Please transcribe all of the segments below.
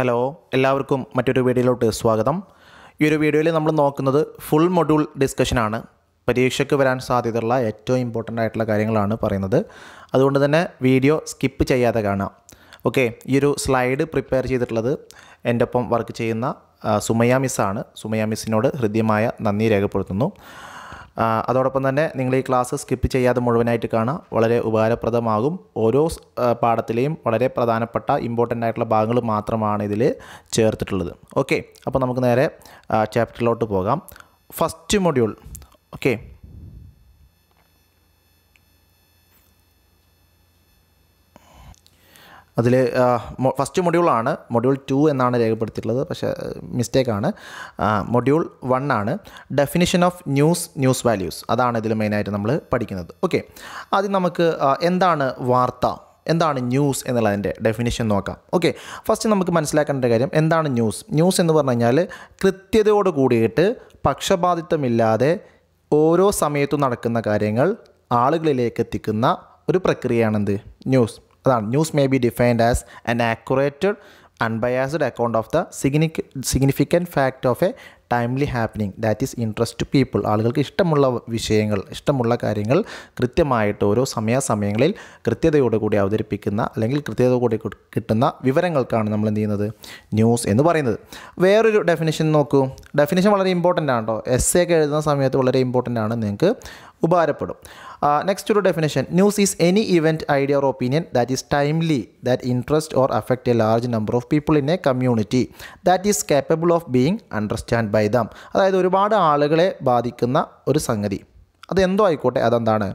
hello എല്ലാവർക്കും മറ്റൊരു വീഡിയോയിലോട്ട് സ്വാഗതം ഈ ഒരു വീഡിയോയിൽ നമ്മൾ നോക്കുന്നത് ഫുൾ മൊഡ്യൂൾ ഡിസ്കഷനാണ് പരീക്ഷയ്ക്ക് വരാൻ സാധ്യതയുള്ള ഏറ്റവും ഇമ്പോർട്ടൻ്റ് ആയിട്ടുള്ള കാര്യങ്ങളാണ് പറയുന്നത് അതുകൊണ്ട് തന്നെ വീഡിയോ സ്കിപ്പ് ചെയ്യാതെ കാണാം ഓക്കെ ഈ ഒരു സ്ലൈഡ് പ്രിപ്പയർ ചെയ്തിട്ടുള്ളത് എൻ്റെ ഒപ്പം വർക്ക് ചെയ്യുന്ന സുമയ മിസ്സാണ് സുമയ മിസ്സിനോട് ഹൃദ്യമായ നന്ദി രേഖപ്പെടുത്തുന്നു അതോടൊപ്പം തന്നെ നിങ്ങൾ ഈ ക്ലാസ് സ്കിപ്പ് ചെയ്യാതെ മുഴുവനായിട്ട് കാണുക വളരെ ഉപകാരപ്രദമാകും ഓരോ പാഠത്തിലെയും വളരെ പ്രധാനപ്പെട്ട ഇമ്പോർട്ടൻ്റ് ആയിട്ടുള്ള ഭാഗങ്ങൾ മാത്രമാണ് ഇതിൽ ചേർത്തിട്ടുള്ളത് ഓക്കെ അപ്പോൾ നമുക്ക് നേരെ ചാപ്റ്ററിലോട്ട് പോകാം ഫസ്റ്റ് മൊഡ്യൂൾ ഓക്കെ അതിൽ ഫസ്റ്റ് മൊഡ്യൂളാണ് മൊഡ്യൂൾ ടു എന്നാണ് രേഖപ്പെടുത്തിയിട്ടുള്ളത് പക്ഷേ മിസ്റ്റേക്കാണ് മൊഡ്യൂൾ വൺ ആണ് definition of news news values അതാണ് ഇതിൽ മെയിനായിട്ട് നമ്മൾ പഠിക്കുന്നത് ഓക്കെ ആദ്യം നമുക്ക് എന്താണ് വാർത്ത എന്താണ് ന്യൂസ് എന്നുള്ളതിൻ്റെ ഡെഫിനിഷൻ നോക്കാം ഓക്കെ ഫസ്റ്റ് നമുക്ക് മനസ്സിലാക്കേണ്ട കാര്യം എന്താണ് ന്യൂസ് ന്യൂസ് എന്ന് പറഞ്ഞു കഴിഞ്ഞാൽ കൃത്യതയോട് കൂടിയിട്ട് പക്ഷപാതിത്വമില്ലാതെ ഓരോ സമയത്തും നടക്കുന്ന കാര്യങ്ങൾ ആളുകളിലേക്ക് എത്തിക്കുന്ന ഒരു പ്രക്രിയയാണെന്ത് ന്യൂസ് അതാണ് news may be defined as an accurated unbiased account of the signi significant fact of a timely happening that is interest to people ആളുകൾക്ക് ഇഷ്ടമുള്ള വിഷയങ്ങൾ ഇഷ്ടമുള്ള കാര്യങ്ങൾ കൃത്യമായിട്ട് ഓരോ സമയാസമയങ്ങളിൽ കൃത്യതയോടുകൂടി അവതരിപ്പിക്കുന്ന അല്ലെങ്കിൽ കൃത്യതയോടെ കിട്ടുന്ന വിവരങ്ങൾക്കാണ് നമ്മൾ എന്ത് ചെയ്യുന്നത് ന്യൂസ് എന്ന് പറയുന്നത് വേറൊരു ഡെഫിനേഷൻ നോക്കൂ ഡെഫിനേഷൻ വളരെ ഇമ്പോർട്ടൻ്റ് ആണ് കേട്ടോ എസ് എ ഒക്കെ എഴുതുന്ന സമയത്ത് വളരെ ഇമ്പോർട്ടൻ്റ് ആണ് നിങ്ങൾക്ക് ഉപകാരപ്പെടും നെക്സ്റ്റ് ഒരു definition news is any event idea or opinion that is timely that interest or affect a large number of people in a community that is capable of being understand by them അതായത് ഒരുപാട് ആളുകളെ ബാധിക്കുന്ന ഒരു സംഗതി അതെന്തോ ആയിക്കോട്ടെ അതെന്താണ്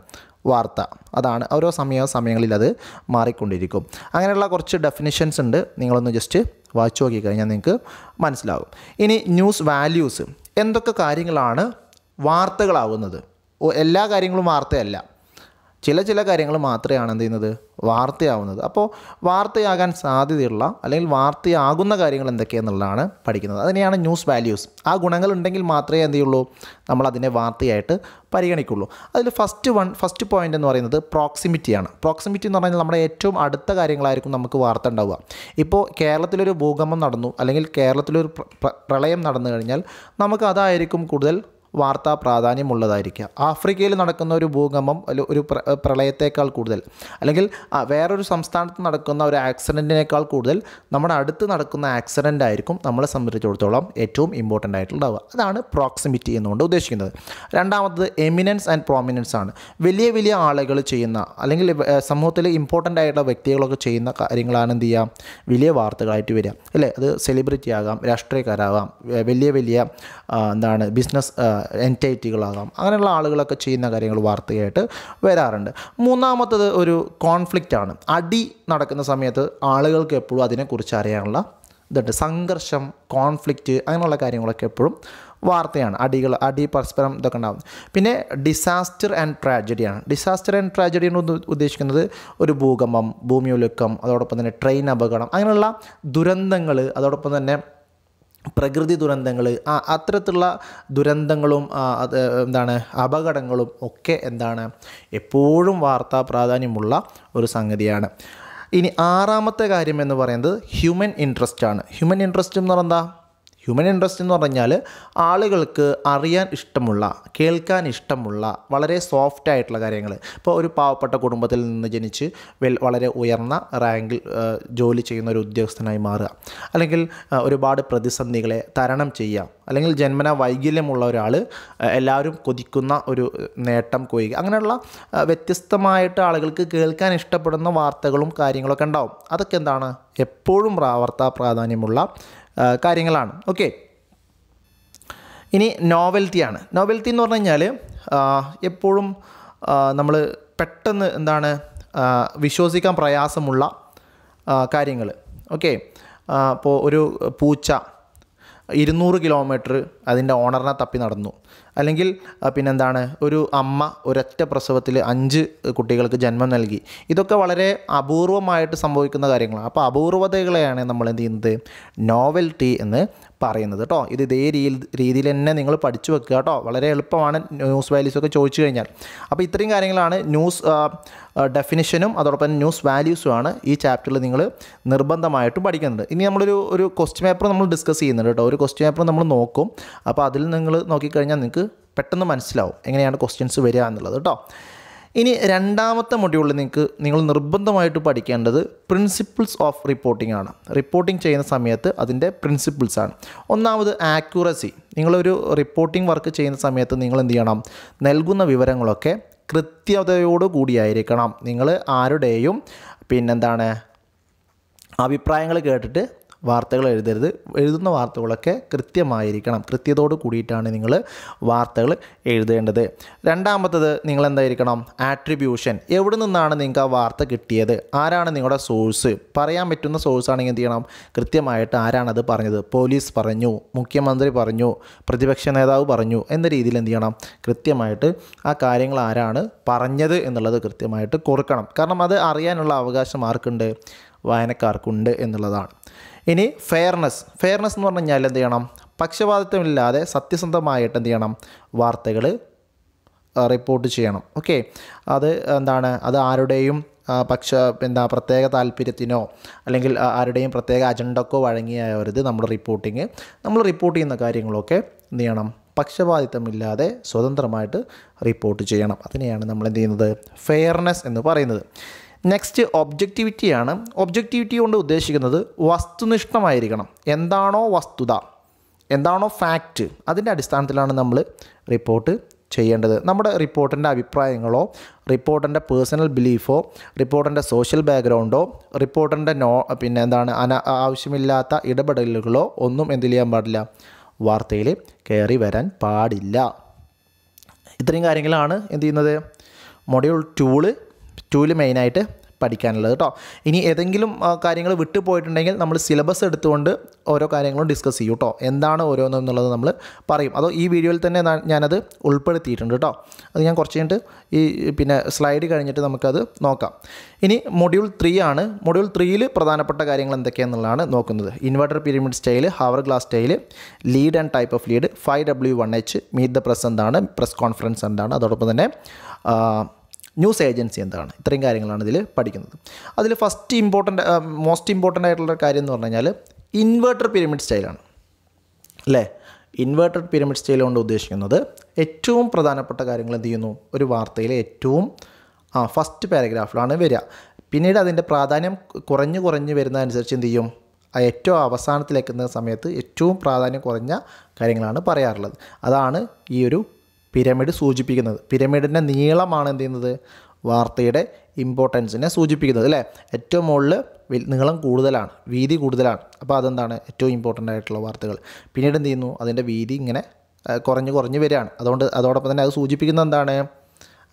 വാർത്ത അതാണ് ഓരോ സമയ സമയങ്ങളിൽ അത് മാറിക്കൊണ്ടിരിക്കും അങ്ങനെയുള്ള കുറച്ച് ഡെഫിനിഷൻസ് ഉണ്ട് നിങ്ങളൊന്ന് ജസ്റ്റ് വായിച്ചു നോക്കിക്കഴിഞ്ഞാൽ നിങ്ങൾക്ക് മനസ്സിലാകും ഇനി ന്യൂസ് വാല്യൂസ് എന്തൊക്കെ കാര്യങ്ങളാണ് വാർത്തകളാവുന്നത് എല്ലാ കാര്യങ്ങളും വാർത്തയല്ല ചില ചില കാര്യങ്ങൾ മാത്രമാണ് എന്ത് ചെയ്യുന്നത് വാർത്തയാവുന്നത് അപ്പോൾ വാർത്തയാകാൻ സാധ്യതയുള്ള അല്ലെങ്കിൽ വാർത്തയാകുന്ന കാര്യങ്ങൾ എന്തൊക്കെയെന്നുള്ളതാണ് പഠിക്കുന്നത് അതിനെയാണ് ന്യൂസ് വാല്യൂസ് ആ ഗുണങ്ങൾ ഉണ്ടെങ്കിൽ മാത്രമേ എന്ത് ചെയ്യുള്ളൂ നമ്മൾ അതിനെ വാർത്തയായിട്ട് പരിഗണിക്കുള്ളൂ അതിൽ ഫസ്റ്റ് വൺ ഫസ്റ്റ് പോയിൻ്റ് എന്ന് പറയുന്നത് പ്രോക്സിമിറ്റിയാണ് പ്രോക്സിമിറ്റി എന്ന് പറഞ്ഞാൽ നമ്മുടെ ഏറ്റവും അടുത്ത കാര്യങ്ങളായിരിക്കും നമുക്ക് വാർത്ത ഉണ്ടാവുക ഇപ്പോൾ കേരളത്തിലൊരു ഭൂകമ്പം നടന്നു അല്ലെങ്കിൽ കേരളത്തിലൊരു പ്രളയം നടന്നു കഴിഞ്ഞാൽ നമുക്ക് അതായിരിക്കും കൂടുതൽ വാർത്താ പ്രാധാന്യമുള്ളതായിരിക്കുക ആഫ്രിക്കയിൽ നടക്കുന്ന ഒരു ഭൂകമ്പം ഒരു പ്രളയത്തേക്കാൾ കൂടുതൽ അല്ലെങ്കിൽ വേറൊരു സംസ്ഥാനത്ത് നടക്കുന്ന ഒരു ആക്സിഡൻറ്റിനേക്കാൾ കൂടുതൽ നമ്മുടെ അടുത്ത് നടക്കുന്ന ആക്സിഡൻ്റ് ആയിരിക്കും നമ്മളെ സംബന്ധിച്ചിടത്തോളം ഏറ്റവും ഇമ്പോർട്ടൻ്റ് ആയിട്ടുണ്ടാവുക അതാണ് പ്രോക്സിമിറ്റി എന്നുകൊണ്ട് ഉദ്ദേശിക്കുന്നത് രണ്ടാമത്തത് എമിനൻസ് ആൻഡ് പ്രോമിനൻസ് ആണ് വലിയ വലിയ ആളുകൾ ചെയ്യുന്ന അല്ലെങ്കിൽ സമൂഹത്തിൽ ഇമ്പോർട്ടൻ്റ് ആയിട്ടുള്ള വ്യക്തികളൊക്കെ ചെയ്യുന്ന കാര്യങ്ങളാണ് എന്ത് ചെയ്യുക വലിയ വാർത്തകളായിട്ട് വരിക അല്ലേ അത് സെലിബ്രിറ്റി ആകാം രാഷ്ട്രീയക്കാരാകാം വലിയ വലിയ എന്താണ് ബിസിനസ് എൻറ്റൈറ്റികളാകാം അങ്ങനെയുള്ള ആളുകളൊക്കെ ചെയ്യുന്ന കാര്യങ്ങൾ വാർത്തയായിട്ട് വരാറുണ്ട് മൂന്നാമത്തത് ഒരു കോൺഫ്ലിക്റ്റ് ആണ് അടി നടക്കുന്ന സമയത്ത് ആളുകൾക്ക് എപ്പോഴും അതിനെക്കുറിച്ച് അറിയാനുള്ള ഇതുണ്ട് സംഘർഷം കോൺഫ്ലിക്റ്റ് അങ്ങനെയുള്ള കാര്യങ്ങളൊക്കെ എപ്പോഴും വാർത്തയാണ് അടികൾ അടി പരസ്പരം ഇതൊക്കെ ഉണ്ടാകും പിന്നെ ഡിസാസ്റ്റർ ആൻഡ് ട്രാജഡിയാണ് ഡിസാസ്റ്റർ ആൻഡ് ട്രാജഡി എന്ന് ഉദ്ദേശിക്കുന്നത് ഒരു ഭൂകമ്പം ഒലുക്കം അതോടൊപ്പം തന്നെ ട്രെയിൻ അപകടം അങ്ങനെയുള്ള ദുരന്തങ്ങൾ അതോടൊപ്പം തന്നെ പ്രകൃതി ദുരന്തങ്ങൾ ആ അത്തരത്തിലുള്ള ദുരന്തങ്ങളും അത് എന്താണ് അപകടങ്ങളും ഒക്കെ എന്താണ് എപ്പോഴും വാർത്താ പ്രാധാന്യമുള്ള ഒരു സംഗതിയാണ് ഇനി ആറാമത്തെ കാര്യം എന്ന് പറയുന്നത് ഹ്യൂമൻ ഇൻട്രസ്റ്റ് ആണ് ഹ്യൂമൻ ഇൻട്രസ്റ്റ് എന്ന് പറഞ്ഞാൽ ഹ്യൂമൻ ഇൻട്രസ്റ്റ് എന്ന് പറഞ്ഞാൽ ആളുകൾക്ക് അറിയാൻ ഇഷ്ടമുള്ള കേൾക്കാൻ ഇഷ്ടമുള്ള വളരെ സോഫ്റ്റ് ആയിട്ടുള്ള കാര്യങ്ങൾ ഇപ്പോൾ ഒരു പാവപ്പെട്ട കുടുംബത്തിൽ നിന്ന് ജനിച്ച് വെൽ വളരെ ഉയർന്ന റാങ്കിൽ ജോലി ചെയ്യുന്ന ഒരു ഉദ്യോഗസ്ഥനായി മാറുക അല്ലെങ്കിൽ ഒരുപാട് പ്രതിസന്ധികളെ തരണം ചെയ്യുക അല്ലെങ്കിൽ ജന്മന വൈകല്യമുള്ള ഒരാൾ എല്ലാവരും കൊതിക്കുന്ന ഒരു നേട്ടം കൊയ്യുക അങ്ങനെയുള്ള വ്യത്യസ്തമായിട്ട് ആളുകൾക്ക് കേൾക്കാൻ ഇഷ്ടപ്പെടുന്ന വാർത്തകളും കാര്യങ്ങളൊക്കെ ഉണ്ടാവും അതൊക്കെ എന്താണ് എപ്പോഴും വാർത്താ പ്രാധാന്യമുള്ള കാര്യങ്ങളാണ് ഓക്കെ ഇനി നോവൽറ്റിയാണ് നോവൽറ്റി എന്ന് പറഞ്ഞു കഴിഞ്ഞാൽ എപ്പോഴും നമ്മൾ പെട്ടെന്ന് എന്താണ് വിശ്വസിക്കാൻ പ്രയാസമുള്ള കാര്യങ്ങൾ ഓക്കെ അപ്പോൾ ഒരു പൂച്ച ഇരുന്നൂറ് കിലോമീറ്റർ അതിൻ്റെ ഓണറിനെ തപ്പി നടന്നു അല്ലെങ്കിൽ പിന്നെന്താണ് ഒരു അമ്മ ഒരൊറ്റ പ്രസവത്തിൽ അഞ്ച് കുട്ടികൾക്ക് ജന്മം നൽകി ഇതൊക്കെ വളരെ അപൂർവമായിട്ട് സംഭവിക്കുന്ന കാര്യങ്ങളാണ് അപ്പോൾ അപൂർവതകളെയാണ് നമ്മൾ എന്ത് ചെയ്യുന്നത് നോവൽറ്റി എന്ന് പറയുന്നത് കേട്ടോ ഇത് ഇതേ രീതിയിൽ രീതിയിൽ തന്നെ നിങ്ങൾ പഠിച്ചു വെക്കുക കേട്ടോ വളരെ എളുപ്പമാണ് ന്യൂസ് വാല്യൂസ് ഒക്കെ ചോദിച്ചു കഴിഞ്ഞാൽ അപ്പോൾ ഇത്രയും കാര്യങ്ങളാണ് ന്യൂസ് ഡെഫിനിഷനും അതോടൊപ്പം ന്യൂസ് വാല്യൂസുമാണ് ഈ ചാപ്റ്ററിൽ നിങ്ങൾ നിർബന്ധമായിട്ടും പഠിക്കുന്നത് ഇനി നമ്മളൊരു ഒരു ക്വസ്റ്റ്യൻ പേപ്പർ നമ്മൾ ഡിസ്കസ് ചെയ്യുന്നുണ്ട് കേട്ടോ ഒരു ക്വസ്റ്റ്യൻ പേപ്പർ നമ്മൾ നോക്കും അപ്പോൾ അതിൽ നിങ്ങൾ നോക്കിക്കഴിഞ്ഞാൽ നിങ്ങൾക്ക് പെട്ടെന്ന് മനസ്സിലാവും എങ്ങനെയാണ് ക്വസ്റ്റ്യൻസ് വരിക എന്നുള്ളത് കേട്ടോ ഇനി രണ്ടാമത്തെ മൊഡ്യൂളിൽ നിങ്ങൾക്ക് നിങ്ങൾ നിർബന്ധമായിട്ട് പഠിക്കേണ്ടത് പ്രിൻസിപ്പിൾസ് ഓഫ് റിപ്പോർട്ടിംഗ് ആണ് റിപ്പോർട്ടിംഗ് ചെയ്യുന്ന സമയത്ത് അതിൻ്റെ പ്രിൻസിപ്പിൾസ് ആണ് ഒന്നാമത് ആക്യുറസി നിങ്ങളൊരു റിപ്പോർട്ടിംഗ് വർക്ക് ചെയ്യുന്ന സമയത്ത് നിങ്ങൾ എന്ത് ചെയ്യണം നൽകുന്ന വിവരങ്ങളൊക്കെ കൃത്യതയോടു കൂടിയായിരിക്കണം നിങ്ങൾ ആരുടെയും പിന്നെന്താണ് അഭിപ്രായങ്ങൾ കേട്ടിട്ട് വാർത്തകൾ എഴുതരുത് എഴുതുന്ന വാർത്തകളൊക്കെ കൃത്യമായിരിക്കണം കൃത്യതോട് കൂടിയിട്ടാണ് നിങ്ങൾ വാർത്തകൾ എഴുതേണ്ടത് രണ്ടാമത്തത് നിങ്ങൾ എന്തായിരിക്കണം ആട്രിബ്യൂഷൻ എവിടെ നിന്നാണ് നിങ്ങൾക്ക് ആ വാർത്ത കിട്ടിയത് ആരാണ് നിങ്ങളുടെ സോഴ്സ് പറയാൻ പറ്റുന്ന സോഴ്സ് ആണെങ്കിൽ എന്ത് ചെയ്യണം കൃത്യമായിട്ട് ആരാണത് പറഞ്ഞത് പോലീസ് പറഞ്ഞു മുഖ്യമന്ത്രി പറഞ്ഞു പ്രതിപക്ഷ നേതാവ് പറഞ്ഞു എന്ന രീതിയിൽ എന്ത് ചെയ്യണം കൃത്യമായിട്ട് ആ കാര്യങ്ങൾ ആരാണ് പറഞ്ഞത് എന്നുള്ളത് കൃത്യമായിട്ട് കൊടുക്കണം കാരണം അത് അറിയാനുള്ള അവകാശം ആർക്കുണ്ട് വായനക്കാർക്കുണ്ട് എന്നുള്ളതാണ് ഇനി ഫെയർനെസ് ഫെയർനെസ് എന്ന് പറഞ്ഞു കഴിഞ്ഞാൽ എന്ത് ചെയ്യണം പക്ഷപാതിത്വമില്ലാതെ സത്യസന്ധമായിട്ട് എന്ത് ചെയ്യണം വാർത്തകൾ റിപ്പോർട്ട് ചെയ്യണം ഓക്കെ അത് എന്താണ് അത് ആരുടെയും പക്ഷ എന്താ പ്രത്യേക താല്പര്യത്തിനോ അല്ലെങ്കിൽ ആരുടെയും പ്രത്യേക അജണ്ടക്കോ വഴങ്ങിയാവരുത് നമ്മൾ റിപ്പോർട്ടിങ് നമ്മൾ റിപ്പോർട്ട് ചെയ്യുന്ന കാര്യങ്ങളൊക്കെ എന്ത് ചെയ്യണം പക്ഷപാതിത്വമില്ലാതെ സ്വതന്ത്രമായിട്ട് റിപ്പോർട്ട് ചെയ്യണം അതിനെയാണ് നമ്മൾ എന്ത് ചെയ്യുന്നത് ഫെയർനെസ് എന്ന് പറയുന്നത് നെക്സ്റ്റ് ഒബ്ജക്റ്റിവിറ്റിയാണ് ഒബ്ജക്റ്റിവിറ്റി കൊണ്ട് ഉദ്ദേശിക്കുന്നത് വസ്തുനിഷ്ഠമായിരിക്കണം എന്താണോ വസ്തുത എന്താണോ ഫാക്റ്റ് അതിൻ്റെ അടിസ്ഥാനത്തിലാണ് നമ്മൾ റിപ്പോർട്ട് ചെയ്യേണ്ടത് നമ്മുടെ റിപ്പോർട്ടിൻ്റെ അഭിപ്രായങ്ങളോ റിപ്പോർട്ടിൻ്റെ പേഴ്സണൽ ബിലീഫോ റിപ്പോർട്ടിൻ്റെ സോഷ്യൽ ബാക്ക്ഗ്രൗണ്ടോ റിപ്പോർട്ടിൻ്റെ നോ പിന്നെ എന്താണ് അന ആവശ്യമില്ലാത്ത ഇടപെടലുകളോ ഒന്നും എന്തു ചെയ്യാൻ പാടില്ല വാർത്തയിൽ കയറി വരാൻ പാടില്ല ഇത്രയും കാര്യങ്ങളാണ് എന്ത് ചെയ്യുന്നത് മൊഡ്യൂൾ ടൂള് ടൂവിൽ മെയിനായിട്ട് പഠിക്കാനുള്ളത് കേട്ടോ ഇനി ഏതെങ്കിലും കാര്യങ്ങൾ വിട്ടുപോയിട്ടുണ്ടെങ്കിൽ നമ്മൾ സിലബസ് എടുത്തുകൊണ്ട് ഓരോ കാര്യങ്ങളും ഡിസ്കസ് ചെയ്യും കേട്ടോ എന്താണ് ഓരോന്നും എന്നുള്ളത് നമ്മൾ പറയും അതോ ഈ വീഡിയോയിൽ തന്നെ ഞാനത് ഉൾപ്പെടുത്തിയിട്ടുണ്ട് കേട്ടോ അത് ഞാൻ കുറച്ച് കഴിഞ്ഞിട്ട് ഈ പിന്നെ സ്ലൈഡ് കഴിഞ്ഞിട്ട് നമുക്കത് നോക്കാം ഇനി മൊഡ്യൂൾ ത്രീ ആണ് മൊഡ്യൂൾ ത്രീയിൽ പ്രധാനപ്പെട്ട കാര്യങ്ങൾ എന്തൊക്കെയാണെന്നുള്ളതാണ് നോക്കുന്നത് inverter pyramid style hour glass style lead and type of lead five W one H meet the press എന്താണ് പ്രസ് കോൺഫറൻസ് എന്താണ് അതോടൊപ്പം തന്നെ ന്യൂസ് ഏജൻസി എന്താണ് ഇത്രയും കാര്യങ്ങളാണ് ഇതിൽ പഠിക്കുന്നത് അതിൽ ഫസ്റ്റ് ഇമ്പോർട്ടൻ്റ് മോസ്റ്റ് ഇമ്പോർട്ടൻ്റ് ആയിട്ടുള്ള കാര്യം എന്ന് പറഞ്ഞു കഴിഞ്ഞാൽ ഇൻവേർട്ടർ പിരമിഡ് സ്റ്റൈലാണ് അല്ലേ ഇൻവേർട്ടഡ് പിരമിഡ് സ്റ്റൈൽ കൊണ്ട് ഉദ്ദേശിക്കുന്നത് ഏറ്റവും പ്രധാനപ്പെട്ട കാര്യങ്ങൾ എന്ത് ചെയ്യുന്നു ഒരു വാർത്തയിലെ ഏറ്റവും ആ ഫസ്റ്റ് പാരഗ്രാഫിലാണ് വരിക പിന്നീട് അതിൻ്റെ പ്രാധാന്യം കുറഞ്ഞു കുറഞ്ഞു വരുന്നതനുസരിച്ച് എന്ത് ചെയ്യും ആ ഏറ്റവും അവസാനത്തിലേക്കുന്ന സമയത്ത് ഏറ്റവും പ്രാധാന്യം കുറഞ്ഞ കാര്യങ്ങളാണ് പറയാറുള്ളത് അതാണ് ഈ ഒരു പിരമിഡ് സൂചിപ്പിക്കുന്നത് പിരമിഡിൻ്റെ നീളമാണ് എന്ത് ചെയ്യുന്നത് വാർത്തയുടെ ഇമ്പോർട്ടൻസിനെ സൂചിപ്പിക്കുന്നത് അല്ലേ ഏറ്റവും മുകളിൽ നീളം കൂടുതലാണ് വീതി കൂടുതലാണ് അപ്പോൾ അതെന്താണ് ഏറ്റവും ഇമ്പോർട്ടൻ്റ് ആയിട്ടുള്ള വാർത്തകൾ പിന്നീട് എന്ത് ചെയ്യുന്നു അതിൻ്റെ വീതി ഇങ്ങനെ കുറഞ്ഞ് കുറഞ്ഞ് വരികയാണ് അതുകൊണ്ട് അതോടൊപ്പം തന്നെ അത് സൂചിപ്പിക്കുന്നത് എന്താണ്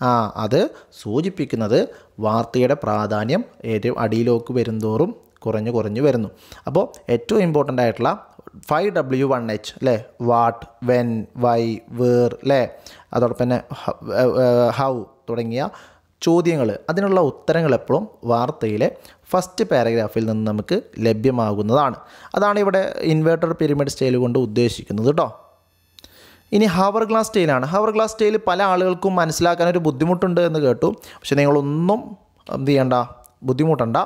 ആ അത് സൂചിപ്പിക്കുന്നത് വാർത്തയുടെ പ്രാധാന്യം ഏറ്റവും അടിയിലേക്ക് വരുന്തോറും കുറഞ്ഞ് കുറഞ്ഞ് വരുന്നു അപ്പോൾ ഏറ്റവും ഇമ്പോർട്ടൻ്റ് ആയിട്ടുള്ള ഫൈവ് ഡബ്ല്യു വൺ എച്ച് അല്ലേ വാട്ട് വെൻ വൈ വേർ അല്ലേ അതോടൊപ്പം തന്നെ ഹൗ തുടങ്ങിയ ചോദ്യങ്ങൾ അതിനുള്ള ഉത്തരങ്ങൾ എപ്പോഴും വാർത്തയിലെ ഫസ്റ്റ് പാരഗ്രാഫിൽ നിന്ന് നമുക്ക് ലഭ്യമാകുന്നതാണ് അതാണ് ഇവിടെ ഇൻവേർട്ടർ പിരമിഡ് സ്റ്റൈൽ കൊണ്ട് ഉദ്ദേശിക്കുന്നത് കേട്ടോ ഇനി ഹവർ ഗ്ലാസ് സ്റ്റൈലാണ് ഹവർ ഗ്ലാസ് സ്റ്റൈൽ പല ആളുകൾക്കും മനസ്സിലാക്കാൻ ഒരു ബുദ്ധിമുട്ടുണ്ട് എന്ന് കേട്ടു പക്ഷേ നിങ്ങളൊന്നും എന്ത് ചെയ്യണ്ട ബുദ്ധിമുട്ടണ്ട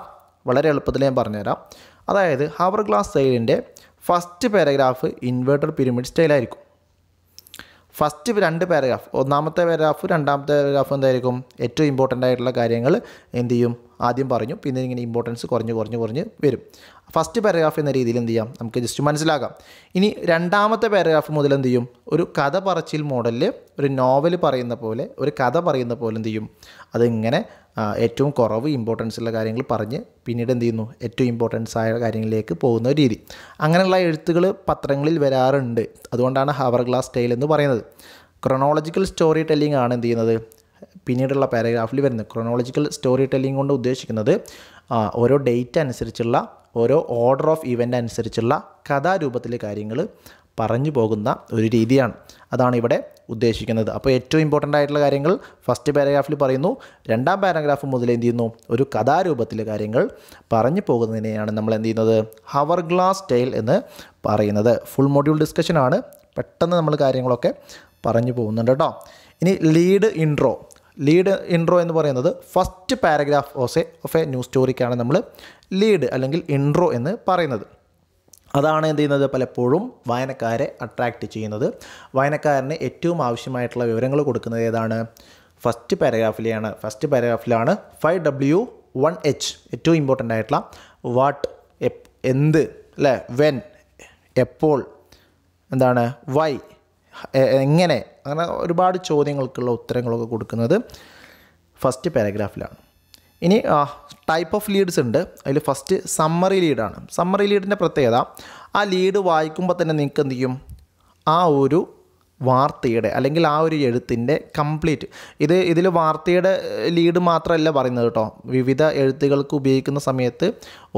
വളരെ എളുപ്പത്തിൽ ഞാൻ പറഞ്ഞുതരാം അതായത് ഹവർ ഗ്ലാസ് സ്റ്റൈലിൻ്റെ ഫസ്റ്റ് പാരഗ്രാഫ് ഇൻവേർട്ടർ പിരമിഡ് സ്റ്റൈലായിരിക്കും ഫസ്റ്റ് രണ്ട് പാരഗ്രാഫ് ഒന്നാമത്തെ പാരഗ്രാഫ് രണ്ടാമത്തെ പാരഗ്രാഫ് എന്തായിരിക്കും ഏറ്റവും ഇമ്പോർട്ടൻ്റ് ആയിട്ടുള്ള കാര്യങ്ങൾ എന്ത് ചെയ്യും ആദ്യം പറഞ്ഞു പിന്നെ ഇങ്ങനെ ഇമ്പോർട്ടൻസ് കുറഞ്ഞ് കുറഞ്ഞ് കുറഞ്ഞ് വരും ഫസ്റ്റ് പാരഗ്രാഫ് എന്ന രീതിയിൽ എന്ത് ചെയ്യാം നമുക്ക് ജസ്റ്റ് മനസ്സിലാക്കാം ഇനി രണ്ടാമത്തെ പാരഗ്രാഫ് മുതൽ എന്ത് ചെയ്യും ഒരു കഥ പറച്ചിൽ മോഡലിൽ ഒരു നോവൽ പറയുന്ന പോലെ ഒരു കഥ പറയുന്ന പോലെ എന്ത് ചെയ്യും അതിങ്ങനെ ഏറ്റവും കുറവ് ഇമ്പോർട്ടൻസ് ഉള്ള കാര്യങ്ങൾ പറഞ്ഞ് പിന്നീട് എന്ത് ചെയ്യുന്നു ഏറ്റവും ഇമ്പോർട്ടൻസ് ആയ കാര്യങ്ങളിലേക്ക് പോകുന്ന രീതി അങ്ങനെയുള്ള എഴുത്തുകൾ പത്രങ്ങളിൽ വരാറുണ്ട് അതുകൊണ്ടാണ് ഹവർ ഗ്ലാസ് സ്റ്റൈൽ എന്ന് പറയുന്നത് ക്രൊണോളജിക്കൽ സ്റ്റോറി ടെല്ലിംഗ് ആണ് എന്ത് ചെയ്യുന്നത് പിന്നീടുള്ള പാരഗ്രാഫിൽ വരുന്നത് ക്രൊണോളജിക്കൽ സ്റ്റോറി ടെല്ലിംഗ് കൊണ്ട് ഉദ്ദേശിക്കുന്നത് ഓരോ ഡേറ്റ് അനുസരിച്ചുള്ള ഓരോ ഓർഡർ ഓഫ് ഇവൻ്റ് അനുസരിച്ചുള്ള കഥാരൂപത്തിലെ കാര്യങ്ങൾ പറഞ്ഞു പോകുന്ന ഒരു രീതിയാണ് അതാണ് ഇവിടെ ഉദ്ദേശിക്കുന്നത് അപ്പോൾ ഏറ്റവും ഇമ്പോർട്ടൻ്റ് ആയിട്ടുള്ള കാര്യങ്ങൾ ഫസ്റ്റ് പാരഗ്രാഫിൽ പറയുന്നു രണ്ടാം പാരഗ്രാഫ് മുതൽ എന്ത് ചെയ്യുന്നു ഒരു കഥാരൂപത്തിലെ കാര്യങ്ങൾ പറഞ്ഞു പോകുന്നതിനെയാണ് നമ്മൾ എന്ത് ചെയ്യുന്നത് ഹവർ ഗ്ലാസ് ടെയിൽ എന്ന് പറയുന്നത് ഫുൾ മോഡ്യൂൾ ആണ് പെട്ടെന്ന് നമ്മൾ കാര്യങ്ങളൊക്കെ പറഞ്ഞു പോകുന്നുണ്ട് കേട്ടോ ഇനി ലീഡ് ഇൻട്രോ ലീഡ് ഇൻട്രോ എന്ന് പറയുന്നത് first paragraph as a of a news സ്റ്റോറിക്കാണ് നമ്മൾ ലീഡ് അല്ലെങ്കിൽ ഇൻട്രോ എന്ന് പറയുന്നത് അതാണ് എന്ത് ചെയ്യുന്നത് പലപ്പോഴും വായനക്കാരെ അട്രാക്റ്റ് ചെയ്യുന്നത് വായനക്കാരന് ഏറ്റവും ആവശ്യമായിട്ടുള്ള വിവരങ്ങൾ കൊടുക്കുന്നത് ഏതാണ് ഫസ്റ്റ് പാരഗ്രാഫിലെയാണ് ഫസ്റ്റ് പാരഗ്രാഫിലാണ് ഫൈവ് ഡബ്ല്യു വൺ എച്ച് ഏറ്റവും ഇമ്പോർട്ടൻ്റ് ആയിട്ടുള്ള വാട്ട് എന്ത് അല്ലേ വെൻ എപ്പോൾ എന്താണ് വൈ എങ്ങനെ അങ്ങനെ ഒരുപാട് ചോദ്യങ്ങൾക്കുള്ള ഉത്തരങ്ങളൊക്കെ കൊടുക്കുന്നത് ഫസ്റ്റ് പാരഗ്രാഫിലാണ് ഇനി ടൈപ്പ് ഓഫ് ലീഡ്സ് ഉണ്ട് അതിൽ ഫസ്റ്റ് സമ്മറി ലീഡാണ് സമ്മറി ലീഡിൻ്റെ പ്രത്യേകത ആ ലീഡ് വായിക്കുമ്പോൾ തന്നെ നിങ്ങൾക്ക് എന്ത് ചെയ്യും ആ ഒരു വാർത്തയുടെ അല്ലെങ്കിൽ ആ ഒരു എഴുത്തിൻ്റെ കംപ്ലീറ്റ് ഇത് ഇതിൽ വാർത്തയുടെ ലീഡ് മാത്രമല്ല പറയുന്നത് കേട്ടോ വിവിധ എഴുത്തുകൾക്ക് ഉപയോഗിക്കുന്ന സമയത്ത്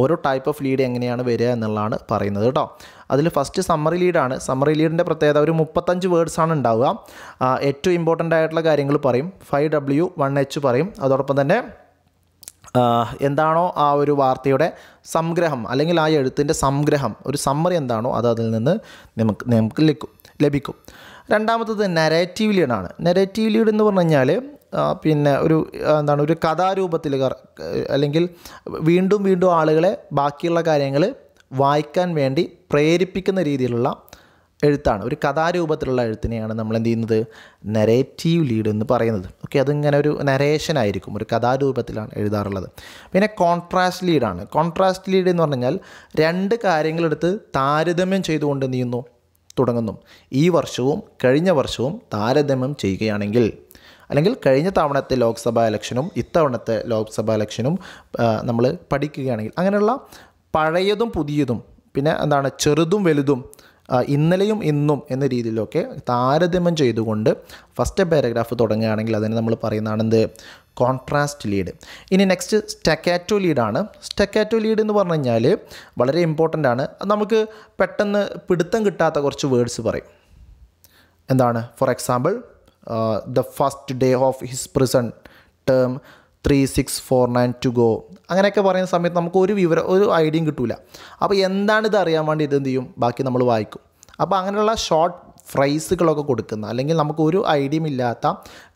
ഓരോ ടൈപ്പ് ഓഫ് ലീഡ് എങ്ങനെയാണ് വരിക എന്നുള്ളതാണ് പറയുന്നത് കേട്ടോ അതിൽ ഫസ്റ്റ് സമ്മറി ലീഡാണ് സമ്മറി ലീഡിൻ്റെ പ്രത്യേകത ഒരു മുപ്പത്തഞ്ച് വേർഡ്സാണ് ഉണ്ടാവുക ഏറ്റവും ഇമ്പോർട്ടൻ്റ് ആയിട്ടുള്ള കാര്യങ്ങൾ പറയും ഫൈവ് ഡബ്ല്യു വൺ എച്ച് പറയും അതോടൊപ്പം തന്നെ എന്താണോ ആ ഒരു വാർത്തയുടെ സംഗ്രഹം അല്ലെങ്കിൽ ആ എഴുത്തിൻ്റെ സംഗ്രഹം ഒരു സമ്മറി എന്താണോ അത് അതിൽ നിന്ന് നമുക്ക് നമുക്ക് ലഭിക്കും ലഭിക്കും രണ്ടാമത്തത് നെറേറ്റീവ് ലീഡാണ് നെറേറ്റീവ് ലീഡ് എന്ന് പറഞ്ഞു കഴിഞ്ഞാൽ പിന്നെ ഒരു എന്താണ് ഒരു കഥാരൂപത്തിൽ അല്ലെങ്കിൽ വീണ്ടും വീണ്ടും ആളുകളെ ബാക്കിയുള്ള കാര്യങ്ങൾ വായിക്കാൻ വേണ്ടി പ്രേരിപ്പിക്കുന്ന രീതിയിലുള്ള എഴുത്താണ് ഒരു കഥാരൂപത്തിലുള്ള എഴുത്തിനെയാണ് നമ്മൾ എന്ത് ചെയ്യുന്നത് നെറേറ്റീവ് ലീഡ് എന്ന് പറയുന്നത് ഓക്കെ അതിങ്ങനെ ഒരു നരേഷൻ ആയിരിക്കും ഒരു കഥാരൂപത്തിലാണ് എഴുതാറുള്ളത് പിന്നെ കോൺട്രാസ്റ്റ് ലീഡാണ് കോൺട്രാസ്റ്റ് ലീഡ് എന്ന് പറഞ്ഞു കഴിഞ്ഞാൽ രണ്ട് കാര്യങ്ങളെടുത്ത് താരതമ്യം ചെയ്തുകൊണ്ട് എന്ത് തുടങ്ങുന്നു ഈ വർഷവും കഴിഞ്ഞ വർഷവും താരതമ്യം ചെയ്യുകയാണെങ്കിൽ അല്ലെങ്കിൽ കഴിഞ്ഞ തവണത്തെ ലോക്സഭാ ഇലക്ഷനും ഇത്തവണത്തെ ലോക്സഭാ ഇലക്ഷനും നമ്മൾ പഠിക്കുകയാണെങ്കിൽ അങ്ങനെയുള്ള പഴയതും പുതിയതും പിന്നെ എന്താണ് ചെറുതും വലുതും ഇന്നലെയും ഇന്നും എന്ന രീതിയിലൊക്കെ താരതമ്യം ചെയ്തുകൊണ്ട് ഫസ്റ്റ് പാരഗ്രാഫ് തുടങ്ങുകയാണെങ്കിൽ അതിന് നമ്മൾ പറയുന്നതാണെന്ത് കോൺട്രാസ്റ്റ് ലീഡ് ഇനി നെക്സ്റ്റ് സ്റ്റക്കാറ്റോ ലീഡാണ് സ്റ്റക്കാറ്റോ ലീഡ് എന്ന് പറഞ്ഞു കഴിഞ്ഞാൽ വളരെ ഇമ്പോർട്ടൻ്റ് ആണ് നമുക്ക് പെട്ടെന്ന് പിടുത്തം കിട്ടാത്ത കുറച്ച് വേർഡ്സ് പറയും എന്താണ് for example the first day of his prison term three six four nine to go അങ്ങനെയൊക്കെ പറയുന്ന സമയത്ത് നമുക്ക് ഒരു വിവരം ഒരു ഐഡിയയും കിട്ടില്ല അപ്പോൾ എന്താണിത് അറിയാൻ വേണ്ടി ഇത് എന്ത് ചെയ്യും ബാക്കി നമ്മൾ വായിക്കും അപ്പോൾ അങ്ങനെയുള്ള ഷോർട്ട് ഫ്രൈസുകളൊക്കെ കൊടുക്കുന്ന അല്ലെങ്കിൽ നമുക്ക് ഒരു ഐഡിയയും ഇല്ലാത്ത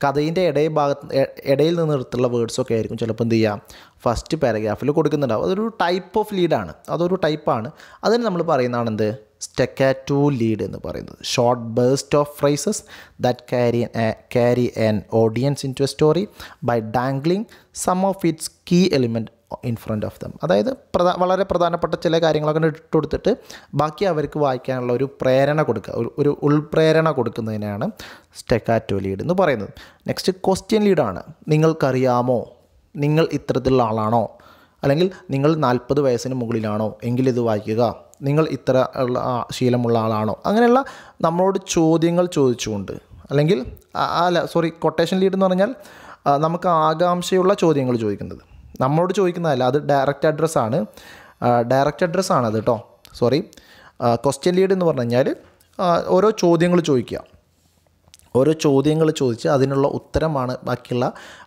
കഥയിൻ്റെ ഇടയ ഭാഗത്ത് ഇടയിൽ നിന്ന് എടുത്തുള്ള വേർഡ്സൊക്കെ ആയിരിക്കും ചിലപ്പോൾ എന്ത് ചെയ്യുക ഫസ്റ്റ് പാരഗ്രാഫിൽ കൊടുക്കുന്നുണ്ടാവും അതൊരു ടൈപ്പ് ഓഫ് ലീഡാണ് അതൊരു ടൈപ്പാണ് അതിന് നമ്മൾ പറയുന്നതാണ് എന്ത് സ്റ്റെക്കാറ്റു ലീഡ് എന്ന് പറയുന്നത് short burst of phrases that carry carry an audience into a story by dangling some of its key element in front of them അതായത് പ്രധാ വളരെ പ്രധാനപ്പെട്ട ചില കാര്യങ്ങളൊക്കെ ഇട്ട് കൊടുത്തിട്ട് ബാക്കി അവർക്ക് വായിക്കാനുള്ള ഒരു പ്രേരണ കൊടുക്കുക ഒരു ഒരു ഉൾപ്രേരണ കൊടുക്കുന്നതിനാണ് സ്റ്റെക്കാറ്റോ ലീഡ് എന്ന് പറയുന്നത് നെക്സ്റ്റ് ക്വസ്റ്റ്യൻ ലീഡാണ് നിങ്ങൾക്കറിയാമോ നിങ്ങൾ ഇത്തരത്തിലുള്ള ആളാണോ അല്ലെങ്കിൽ നിങ്ങൾ നാൽപ്പത് വയസ്സിന് മുകളിലാണോ എങ്കിൽ ഇത് വായിക്കുക നിങ്ങൾ ഇത്ര ഉള്ള ശീലമുള്ള ആളാണോ അങ്ങനെയുള്ള നമ്മളോട് ചോദ്യങ്ങൾ ചോദിച്ചുകൊണ്ട് അല്ലെങ്കിൽ അല്ല സോറി കൊട്ടേഷൻ ലീഡ് എന്ന് പറഞ്ഞാൽ നമുക്ക് ആകാംക്ഷയുള്ള ചോദ്യങ്ങൾ ചോദിക്കുന്നത് നമ്മളോട് ചോദിക്കുന്നതല്ല അത് ഡയറക്റ്റ് അഡ്രസ്സാണ് ഡയറക്റ്റ് അഡ്രസ്സാണ് അത് കേട്ടോ സോറി ക്വസ്റ്റ്യൻ ലീഡ് എന്ന് പറഞ്ഞു കഴിഞ്ഞാൽ ഓരോ ചോദ്യങ്ങൾ ചോദിക്കുക ഓരോ ചോദ്യങ്ങൾ ചോദിച്ച് അതിനുള്ള ഉത്തരമാണ് ബാക്കിയുള്ള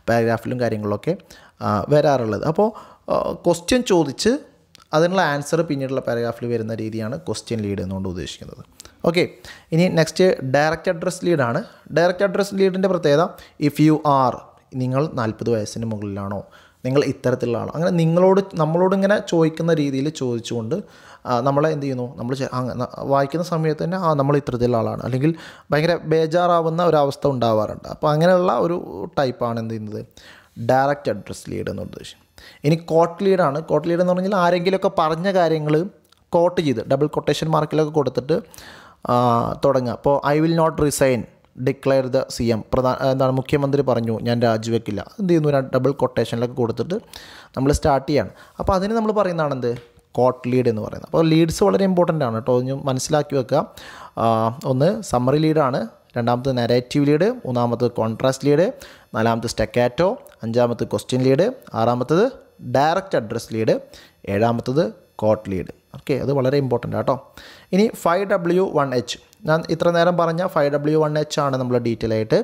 പാരഗ്രാഫിലും കാര്യങ്ങളിലൊക്കെ വരാറുള്ളത് അപ്പോൾ ക്വസ്റ്റ്യൻ ചോദിച്ച് അതിനുള്ള ആൻസർ പിന്നീടുള്ള പാരഗ്രാഫിൽ വരുന്ന രീതിയാണ് ക്വസ്റ്റ്യൻ ലീഡ് എന്നുകൊണ്ട് ഉദ്ദേശിക്കുന്നത് ഓക്കെ ഇനി നെക്സ്റ്റ് ഡയറക്റ്റ് അഡ്രസ് ലീഡാണ് ഡയറക്റ്റ് അഡ്രസ് ലീഡിൻ്റെ പ്രത്യേകത ഇഫ് യു ആർ നിങ്ങൾ നാൽപ്പത് വയസ്സിന് മുകളിലാണോ നിങ്ങൾ ഇത്തരത്തിലുള്ള ആളാണ് അങ്ങനെ നിങ്ങളോട് നമ്മളോട് ഇങ്ങനെ ചോദിക്കുന്ന രീതിയിൽ ചോദിച്ചുകൊണ്ട് നമ്മളെ എന്ത് ചെയ്യുന്നു നമ്മൾ വായിക്കുന്ന സമയത്ത് തന്നെ ആ നമ്മൾ ഇത്തരത്തിലുള്ള ആളാണ് അല്ലെങ്കിൽ ഭയങ്കര ബേജാറാവുന്ന ഒരവസ്ഥ ഉണ്ടാവാറുണ്ട് അപ്പോൾ അങ്ങനെയുള്ള ഒരു ടൈപ്പാണ് എന്ത് ചെയ്യുന്നത് ഡയറക്റ്റ് അഡ്രസ് ലീഡ് എന്ന് ഉദ്ദേശം ഇനി കോട്ട് ലീഡാണ് കോട്ട് ലീഡ് എന്ന് പറഞ്ഞാൽ ആരെങ്കിലുമൊക്കെ പറഞ്ഞ കാര്യങ്ങൾ കോട്ട് ചെയ്ത് ഡബിൾ കൊട്ടേഷൻ മാർക്കിലൊക്കെ കൊടുത്തിട്ട് തുടങ്ങുക അപ്പോൾ I will not resign declare the C M പ്രധാന എന്താണ് മുഖ്യമന്ത്രി പറഞ്ഞു ഞാൻ രാജിവെക്കില്ല എന്ത് ചെയ്യുന്നു ഒരു ഡബിൾ കൊട്ടേഷനിലൊക്കെ കൊടുത്തിട്ട് നമ്മൾ സ്റ്റാർട്ട് ചെയ്യാണ് അപ്പോൾ അതിന് നമ്മൾ പറയുന്നതാണ് എന്ത് കോട്ട് ലീഡ് എന്ന് പറയുന്നത് അപ്പോൾ ലീഡ്സ് വളരെ ഇമ്പോർട്ടൻ്റ് ആണ് കേട്ടോ ഒന്ന് മനസ്സിലാക്കി വെക്കുക ഒന്ന് സമ്മറി ലീഡാണ് രണ്ടാമത് നരേറ്റീവ് ലീഡ് മൂന്നാമത്തത് കോൺട്രാസ്റ്റ് ലീഡ് നാലാമത്തെ സ്റ്റെക്കാറ്റോ അഞ്ചാമത്തത് ക്വസ്റ്റ്യൻ ലീഡ് ആറാമത്തത് ഡയറക്റ്റ് അഡ്രസ് ലീഡ് ഏഴാമത്തത് കോട്ട് ലീഡ് ഓക്കെ അത് വളരെ ഇമ്പോർട്ടൻ്റ് ആട്ടോ ഇനി ഫൈവ് ഡബ്ല്യു വൺ എച്ച് ഞാൻ ഇത്ര നേരം പറഞ്ഞ ഫൈവ് ഡബ്ല്യു വൺ എച്ച് ആണ് നമ്മൾ ഡീറ്റെയിൽ ആയിട്ട്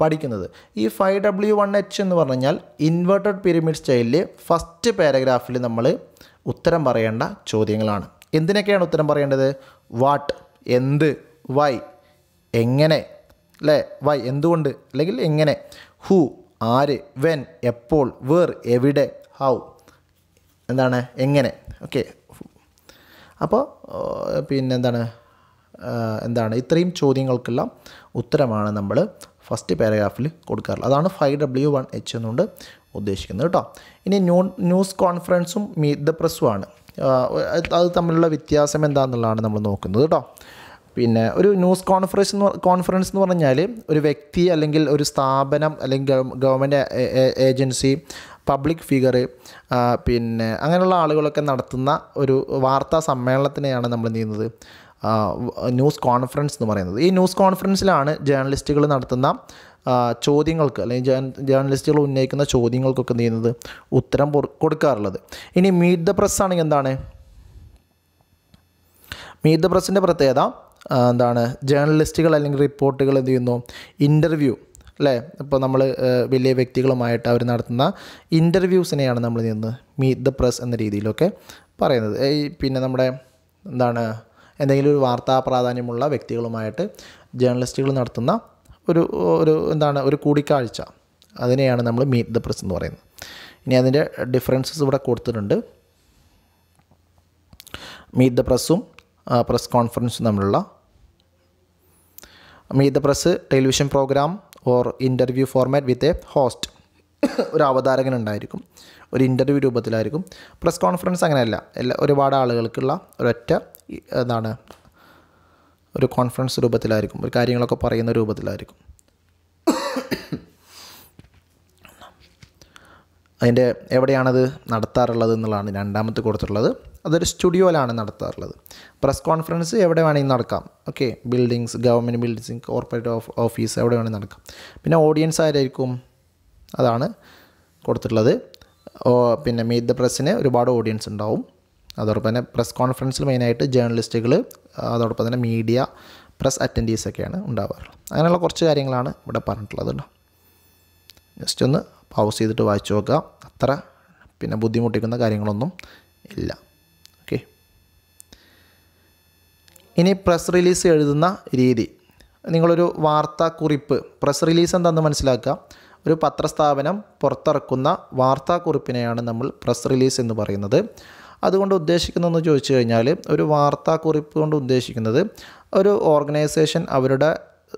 പഠിക്കുന്നത് ഈ ഫൈവ് ഡബ്ല്യു വൺ എച്ച് എന്ന് പറഞ്ഞു കഴിഞ്ഞാൽ ഇൻവേർട്ടഡ് പിരമിഡ് സ്റ്റൈലിൽ ഫസ്റ്റ് പാരഗ്രാഫിൽ നമ്മൾ ഉത്തരം പറയേണ്ട ചോദ്യങ്ങളാണ് എന്തിനൊക്കെയാണ് ഉത്തരം പറയേണ്ടത് വാട്ട് എന്ത് വൈ എങ്ങനെ അല്ലേ വൈ എന്തുകൊണ്ട് അല്ലെങ്കിൽ എങ്ങനെ ഹൂ ആര് വെൻ എപ്പോൾ വേർ എവിടെ ഹൗ എന്താണ് എങ്ങനെ ഓക്കെ അപ്പോൾ പിന്നെ എന്താണ് എന്താണ് ഇത്രയും ചോദ്യങ്ങൾക്കെല്ലാം ഉത്തരമാണ് നമ്മൾ ഫസ്റ്റ് പാരഗ്രാഫിൽ കൊടുക്കാറുള്ളത് അതാണ് ഫൈവ് ഡബ്ല്യു വൺ എച്ച് എന്നുകൊണ്ട് ഉദ്ദേശിക്കുന്നത് കേട്ടോ ഇനി ന്യൂ ന്യൂസ് കോൺഫറൻസും മീറ്റ് ദ പ്രസ്സുമാണ് അത് തമ്മിലുള്ള വ്യത്യാസം എന്താണെന്നുള്ളതാണ് നമ്മൾ നോക്കുന്നത് കേട്ടോ പിന്നെ ഒരു ന്യൂസ് കോൺഫറൻസ് എന്ന് കോൺഫറൻസ് എന്ന് പറഞ്ഞാൽ ഒരു വ്യക്തി അല്ലെങ്കിൽ ഒരു സ്ഥാപനം അല്ലെങ്കിൽ ഗവൺമെൻറ് ഏജൻസി പബ്ലിക് ഫിഗർ പിന്നെ അങ്ങനെയുള്ള ആളുകളൊക്കെ നടത്തുന്ന ഒരു വാർത്താ സമ്മേളനത്തിനെയാണ് നമ്മൾ എന്ത് ചെയ്യുന്നത് ന്യൂസ് കോൺഫറൻസ് എന്ന് പറയുന്നത് ഈ ന്യൂസ് കോൺഫറൻസിലാണ് ജേർണലിസ്റ്റുകൾ നടത്തുന്ന ചോദ്യങ്ങൾക്ക് അല്ലെങ്കിൽ ജേർണലിസ്റ്റുകൾ ഉന്നയിക്കുന്ന ചോദ്യങ്ങൾക്കൊക്കെ എന്ത് ചെയ്യുന്നത് ഉത്തരം കൊടുക്കാറുള്ളത് ഇനി മീറ്റ് ദ പ്രസ് ആണെങ്കിൽ എന്താണ് മീറ്റ് ദ പ്രസിൻ്റെ പ്രത്യേകത എന്താണ് ജേർണലിസ്റ്റുകൾ അല്ലെങ്കിൽ റിപ്പോർട്ടുകൾ എന്ത് ചെയ്യുന്നു ഇൻ്റർവ്യൂ അല്ലേ ഇപ്പോൾ നമ്മൾ വലിയ വ്യക്തികളുമായിട്ട് അവർ നടത്തുന്ന ഇൻ്റർവ്യൂസിനെയാണ് നമ്മൾ നിന്ന് മീറ്റ് ദ പ്രസ് എന്ന രീതിയിലൊക്കെ പറയുന്നത് ഈ പിന്നെ നമ്മുടെ എന്താണ് എന്തെങ്കിലും ഒരു വാർത്താ പ്രാധാന്യമുള്ള വ്യക്തികളുമായിട്ട് ജേർണലിസ്റ്റുകൾ നടത്തുന്ന ഒരു ഒരു എന്താണ് ഒരു കൂടിക്കാഴ്ച അതിനെയാണ് നമ്മൾ മീറ്റ് ദ പ്രസ് എന്ന് പറയുന്നത് ഇനി അതിൻ്റെ ഡിഫറൻസസ് ഇവിടെ കൊടുത്തിട്ടുണ്ട് മീറ്റ് ദ പ്രസ്സും പ്രസ് കോൺഫറൻസും തമ്മിലുള്ള meet the press television program or interview format with a host ഒരു അവതാരകൻ ഉണ്ടായിരിക്കും ഒരു ഇൻ്റർവ്യൂ രൂപത്തിലായിരിക്കും പ്രസ് കോൺഫറൻസ് അങ്ങനെയല്ല എല്ലാ ഒരുപാട് ആളുകൾക്കുള്ള ഒരൊറ്റ എന്താണ് ഒരു കോൺഫറൻസ് രൂപത്തിലായിരിക്കും ഒരു കാര്യങ്ങളൊക്കെ പറയുന്ന രൂപത്തിലായിരിക്കും അതിൻ്റെ എവിടെയാണത് നടത്താറുള്ളത് എന്നുള്ളതാണ് രണ്ടാമത്തെ കൊടുത്തിട്ടുള്ളത് അതൊരു സ്റ്റുഡിയോയിലാണ് നടത്താറുള്ളത് പ്രസ് കോൺഫറൻസ് എവിടെ വേണമെങ്കിൽ നടക്കാം okay buildings government buildings corporate of office എവിടെ വേണമെങ്കിൽ നടക്കാം പിന്നെ ഓഡിയൻസ് ആരായിരിക്കും അതാണ് കൊടുത്തിട്ടുള്ളത് പിന്നെ മീറ്റ് ദ പ്രസ്സിന് ഒരുപാട് ഓഡിയൻസ് ഉണ്ടാവും അതോടൊപ്പം തന്നെ പ്രസ് കോൺഫറൻസിൽ മെയിനായിട്ട് ജേർണലിസ്റ്റുകൾ അതോടൊപ്പം തന്നെ മീഡിയ പ്രസ് അറ്റൻഡീസ് ഒക്കെയാണ് ഉണ്ടാവാറുള്ളത് അങ്ങനെയുള്ള കുറച്ച് കാര്യങ്ങളാണ് ഇവിടെ പറഞ്ഞിട്ടുള്ളത് ജസ്റ്റ് ഒന്ന് പൗസ് ചെയ്തിട്ട് വായിച്ചു നോക്കുക അത്ര പിന്നെ ബുദ്ധിമുട്ടിക്കുന്ന കാര്യങ്ങളൊന്നും ഇല്ല ഇനി പ്രസ് റിലീസ് എഴുതുന്ന രീതി നിങ്ങളൊരു വാർത്താക്കുറിപ്പ് പ്രസ് റിലീസ് എന്താണെന്ന് മനസ്സിലാക്കുക ഒരു പത്രസ്ഥാപനം പുറത്തിറക്കുന്ന വാർത്താക്കുറിപ്പിനെയാണ് നമ്മൾ പ്രസ് റിലീസ് എന്ന് പറയുന്നത് അതുകൊണ്ട് ഉദ്ദേശിക്കുന്നതെന്ന് ചോദിച്ചു കഴിഞ്ഞാൽ ഒരു വാർത്താക്കുറിപ്പ് കൊണ്ട് ഉദ്ദേശിക്കുന്നത് ഒരു ഓർഗനൈസേഷൻ അവരുടെ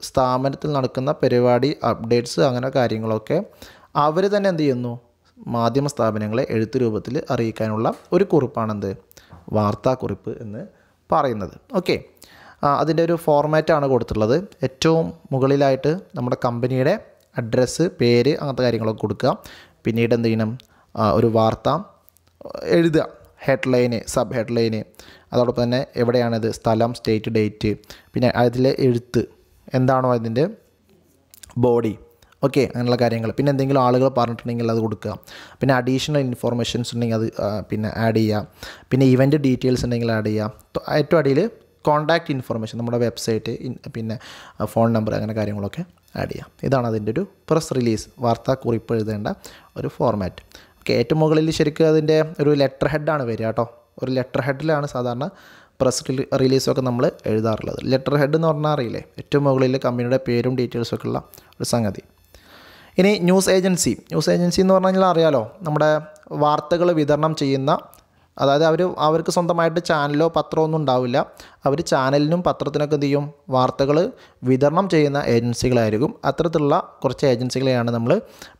സ്ഥാപനത്തിൽ നടക്കുന്ന പരിപാടി അപ്ഡേറ്റ്സ് അങ്ങനെ കാര്യങ്ങളൊക്കെ അവർ തന്നെ എന്ത് ചെയ്യുന്നു മാധ്യമ സ്ഥാപനങ്ങളെ എഴുത്ത് രൂപത്തിൽ അറിയിക്കാനുള്ള ഒരു കുറിപ്പാണെന്ത് വാർത്താക്കുറിപ്പ് എന്ന് പറയുന്നത് ഓക്കെ അതിൻ്റെ ഒരു ഫോർമാറ്റാണ് കൊടുത്തിട്ടുള്ളത് ഏറ്റവും മുകളിലായിട്ട് നമ്മുടെ കമ്പനിയുടെ അഡ്രസ്സ് പേര് അങ്ങനത്തെ കാര്യങ്ങളൊക്കെ കൊടുക്കുക പിന്നീട് എന്ത് ചെയ്യണം ഒരു വാർത്ത എഴുതുക ഹെഡ്ലൈന് സബ് ഹെഡ്ലൈന് അതോടൊപ്പം തന്നെ എവിടെയാണിത് സ്ഥലം സ്റ്റേറ്റ് ഡേറ്റ് പിന്നെ അതിലെ എഴുത്ത് എന്താണോ അതിൻ്റെ ബോഡി ഓക്കെ അങ്ങനെയുള്ള കാര്യങ്ങൾ പിന്നെ എന്തെങ്കിലും ആളുകൾ പറഞ്ഞിട്ടുണ്ടെങ്കിൽ അത് കൊടുക്കുക പിന്നെ അഡീഷണൽ ഇൻഫോർമേഷൻസ് ഉണ്ടെങ്കിൽ അത് പിന്നെ ആഡ് ചെയ്യുക പിന്നെ ഇവൻ്റ് ഡീറ്റെയിൽസ് ഉണ്ടെങ്കിൽ ആഡ് ചെയ്യുക ഏറ്റവും അടിയിൽ കോൺടാക്റ്റ് ഇൻഫർമേഷൻ നമ്മുടെ വെബ്സൈറ്റ് പിന്നെ ഫോൺ നമ്പർ അങ്ങനെ കാര്യങ്ങളൊക്കെ ആഡ് ചെയ്യാം ഇതാണ് അതിൻ്റെ ഒരു പ്രസ് റിലീസ് വാർത്താ കുറിപ്പ് എഴുതേണ്ട ഒരു ഫോർമാറ്റ് ഓക്കെ ഏറ്റവും മുകളിൽ ശരിക്കും അതിൻ്റെ ഒരു ലെറ്റർ ഹെഡാണ് വരിക കേട്ടോ ഒരു ലെറ്റർ ഹെഡിലാണ് സാധാരണ പ്രസ് റിലീസൊക്കെ നമ്മൾ എഴുതാറുള്ളത് ലെറ്റർ ഹെഡ് എന്ന് പറഞ്ഞാൽ അറിയില്ലേ ഏറ്റവും മുകളിൽ കമ്പനിയുടെ പേരും ഡീറ്റെയിൽസൊക്കെ ഉള്ള ഒരു സംഗതി ഇനി ന്യൂസ് ഏജൻസി ന്യൂസ് ഏജൻസി എന്ന് പറഞ്ഞു കഴിഞ്ഞാൽ അറിയാലോ നമ്മുടെ വാർത്തകൾ വിതരണം ചെയ്യുന്ന അതായത് അവർ അവർക്ക് സ്വന്തമായിട്ട് ചാനലോ പത്രമോ ഒന്നും ഉണ്ടാവില്ല അവർ ചാനലിനും പത്രത്തിനൊക്കെ എന്ത് ചെയ്യും വാർത്തകൾ വിതരണം ചെയ്യുന്ന ഏജൻസികളായിരിക്കും അത്തരത്തിലുള്ള കുറച്ച് ഏജൻസികളെയാണ് നമ്മൾ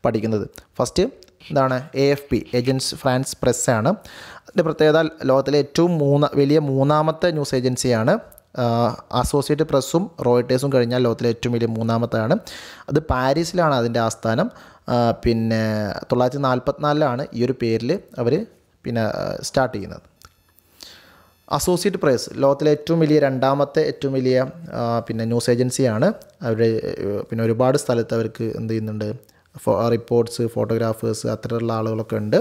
പഠിക്കുന്നത് ഫസ്റ്റ് എന്താണ് A F P agence France പ്രസ്സാണ് അതിൻ്റെ പ്രത്യേകത ലോകത്തിലെ ഏറ്റവും മൂന്ന് വലിയ മൂന്നാമത്തെ ന്യൂസ് ഏജൻസിയാണ് അസോസിയേറ്റ് പ്രസ്സും റോയിട്ടേഴ്സും കഴിഞ്ഞാൽ ലോകത്തിലെ ഏറ്റവും വലിയ മൂന്നാമത്തെയാണ് അത് പാരീസിലാണ് അതിൻ്റെ ആസ്ഥാനം പിന്നെ തൊള്ളായിരത്തി നാൽപ്പത്തിനാലിലാണ് ഈ ഒരു പേരിൽ അവർ പിന്നെ സ്റ്റാർട്ട് ചെയ്യുന്നത് അസോസിയേറ്റ് പ്രസ് ലോകത്തിലെ ഏറ്റവും വലിയ രണ്ടാമത്തെ ഏറ്റവും വലിയ പിന്നെ ന്യൂസ് ഏജൻസിയാണ് അവർ പിന്നെ ഒരുപാട് സ്ഥലത്ത് അവർക്ക് എന്ത് ചെയ്യുന്നുണ്ട് റിപ്പോർട്ട്സ് ഫോട്ടോഗ്രാഫേഴ്സ് അത്തരമുള്ള ആളുകളൊക്കെ ഉണ്ട്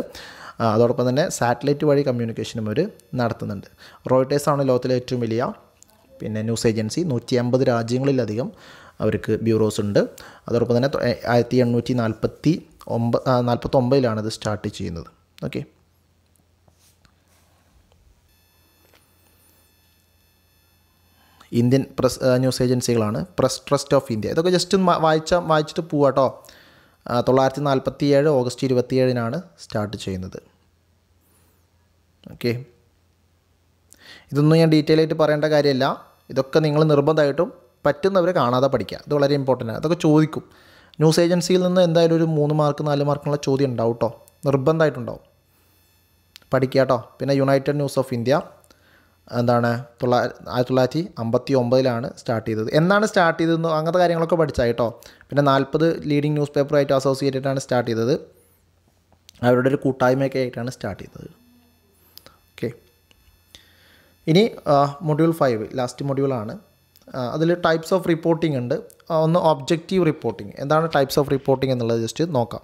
അതോടൊപ്പം തന്നെ സാറ്റലൈറ്റ് വഴി കമ്മ്യൂണിക്കേഷനും അവർ നടത്തുന്നുണ്ട് റോയിട്ടേഴ്സാണ് ലോകത്തിലെ ഏറ്റവും വലിയ പിന്നെ ന്യൂസ് ഏജൻസി നൂറ്റി അമ്പത് രാജ്യങ്ങളിലധികം അവർക്ക് ബ്യൂറോസ് ഉണ്ട് അതോടൊപ്പം തന്നെ ആയിരത്തി എണ്ണൂറ്റി നാൽപ്പത്തി ഒമ്പ നാൽപ്പത്തൊമ്പതിലാണ് ഇത് സ്റ്റാർട്ട് ചെയ്യുന്നത് ഓക്കെ ഇന്ത്യൻ പ്രസ് ന്യൂസ് ഏജൻസികളാണ് പ്രസ് ട്രസ്റ്റ് ഓഫ് ഇന്ത്യ ഇതൊക്കെ ജസ്റ്റ് വായിച്ച വായിച്ചിട്ട് പോവാട്ടോ തൊള്ളായിരത്തി നാൽപ്പത്തി ഏഴ് ഓഗസ്റ്റ് ഏഴിനാണ് സ്റ്റാർട്ട് ചെയ്യുന്നത് ഓക്കെ ഇതൊന്നും ഞാൻ ഡീറ്റെയിൽ ആയിട്ട് പറയേണ്ട കാര്യമല്ല ഇതൊക്കെ നിങ്ങൾ നിർബന്ധമായിട്ടും പറ്റുന്നവരെ കാണാതെ പഠിക്കുക ഇത് വളരെ ഇമ്പോർട്ടൻ്റ് ആണ് അതൊക്കെ ചോദിക്കും ന്യൂസ് ഏജൻസിയിൽ നിന്ന് എന്തായാലും ഒരു മൂന്ന് മാർക്ക് നാല് മാർക്കുള്ള ചോദ്യം ഉണ്ടാവും കേട്ടോ നിർബന്ധമായിട്ടുണ്ടാവും പഠിക്കുക കേട്ടോ പിന്നെ യുണൈറ്റഡ് ന്യൂസ് ഓഫ് ഇന്ത്യ എന്താണ് തൊള്ളാ ആയിരത്തി തൊള്ളായിരത്തി അമ്പത്തി ഒമ്പതിലാണ് സ്റ്റാർട്ട് ചെയ്തത് എന്നാണ് സ്റ്റാർട്ട് ചെയ്തതെന്ന് അങ്ങനത്തെ കാര്യങ്ങളൊക്കെ പഠിച്ചാൽ കേട്ടോ പിന്നെ നാൽപ്പത് ലീഡിംഗ് ന്യൂസ് പേപ്പറായിട്ട് ആണ് സ്റ്റാർട്ട് ചെയ്തത് അവരുടെ ഒരു കൂട്ടായ്മയൊക്കെ ആയിട്ടാണ് സ്റ്റാർട്ട് ചെയ്തത് ഇനി മൊഡ്യൂൾ ഫൈവ് ലാസ്റ്റ് മൊഡ്യൂളാണ് അതിൽ ടൈപ്സ് ഓഫ് റിപ്പോർട്ടിംഗ് ഉണ്ട് ഒന്ന് ഒബ്ജക്റ്റീവ് റിപ്പോർട്ടിംഗ് എന്താണ് ടൈപ്സ് ഓഫ് റിപ്പോർട്ടിംഗ് എന്നുള്ളത് ജസ്റ്റ് നോക്കാം